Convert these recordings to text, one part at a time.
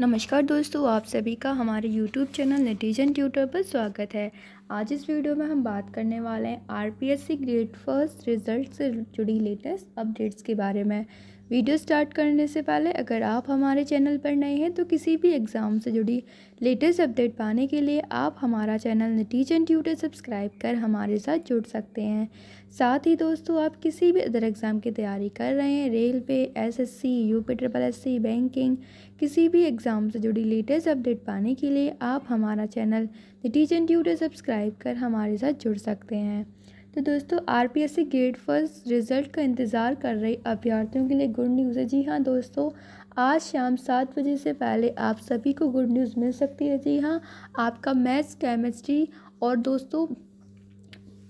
नमस्कार दोस्तों आप सभी का हमारे YouTube चैनल नेटिजन ट्यूटर पर स्वागत है आज इस वीडियो में हम बात करने वाले हैं आरपीएससी ग्रेड फर्स्ट रिजल्ट से जुड़ी लेटेस्ट अपडेट्स के बारे में वीडियो स्टार्ट करने से पहले अगर आप हमारे चैनल पर नए हैं तो किसी भी एग्ज़ाम से जुड़ी लेटेस्ट अपडेट पाने के लिए आप हमारा channel Teach and Tutor subscribe कर हमारे साथ जुड़ सकते हैं साथ ही दोस्तों आप किसी भी अदर एग्ज़ाम की तैयारी कर रहे हैं railway SSC UP triple C banking किसी भी एग्ज़ाम से जुड़ी लेटेस्ट अपडेट पाने के लिए आप हमारा channel Teach and Tutor subscribe subscribe कर हमारे साथ जुड़ सकते हैं तो दोस्तों R P S C grade first result का इंतज़ार कर रही अभ्यर्थियों के लिए गुड न्यूज़ है जी हाँ दोस्तों आज शाम सात बजे से पहले आप सभी को गुड न्यूज़ मिल सकती है जी हाँ आपका मैथ्स केमिस्ट्री और दोस्तों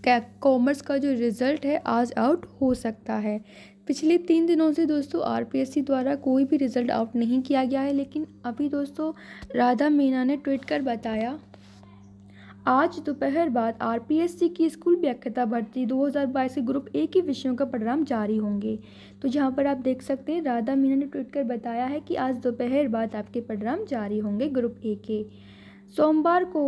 कॉमर्स का जो रिज़ल्ट है आज आउट हो सकता है पिछले तीन दिनों से दोस्तों आरपीएससी द्वारा कोई भी रिज़ल्ट आउट नहीं किया गया है लेकिन अभी दोस्तों राधा मीना ने ट्वीट कर बताया आज दोपहर बाद आरपीएससी की स्कूल व्याख्यता भर्ती 2022 के ग्रुप ए के विषयों का परिणाम जारी होंगे तो यहाँ पर आप देख सकते हैं राधा मीना ने ट्वीट कर बताया है कि आज दोपहर बाद आपके परिणाम जारी होंगे ग्रुप ए के सोमवार को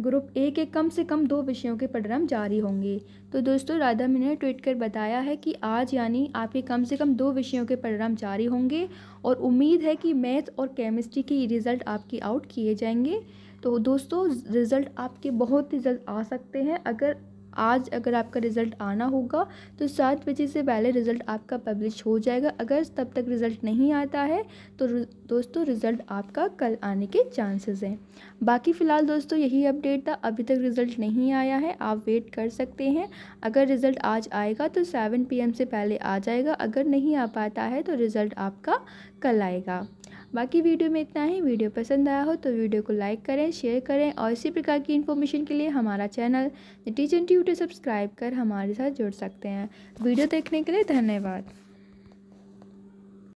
ग्रुप ए के कम से कम दो विषयों के परिणाम जारी होंगे तो दोस्तों राधा मिनी ने ट्वीट कर बताया है कि आज यानी आपके कम से कम दो विषयों के परिणाम जारी होंगे और उम्मीद है कि मैथ और केमिस्ट्री के रिज़ल्ट आपके आउट किए जाएंगे तो दोस्तों रिज़ल्ट आपके बहुत ही जल्द आ सकते हैं अगर आज अगर आपका रिज़ल्ट आना होगा तो सात बजे से पहले रिज़ल्ट आपका पब्लिश हो जाएगा अगर तब तक रिज़ल्ट नहीं आता है तो दोस्तों रिज़ल्ट आपका कल आने के चांसेस हैं बाकी फ़िलहाल दोस्तों यही अपडेट था अभी तक रिज़ल्ट नहीं आया है आप वेट कर सकते हैं अगर रिज़ल्ट आज आएगा तो सेवन पी से पहले आ जाएगा अगर नहीं आ पाता है तो रिज़ल्ट आपका कल आएगा बाकी वीडियो में इतना ही वीडियो पसंद आया हो तो वीडियो को लाइक करें शेयर करें और इसी प्रकार की इन्फॉर्मेशन के लिए हमारा चैनल टीचर ट्यूटर सब्सक्राइब कर हमारे साथ जुड़ सकते हैं वीडियो देखने के लिए धन्यवाद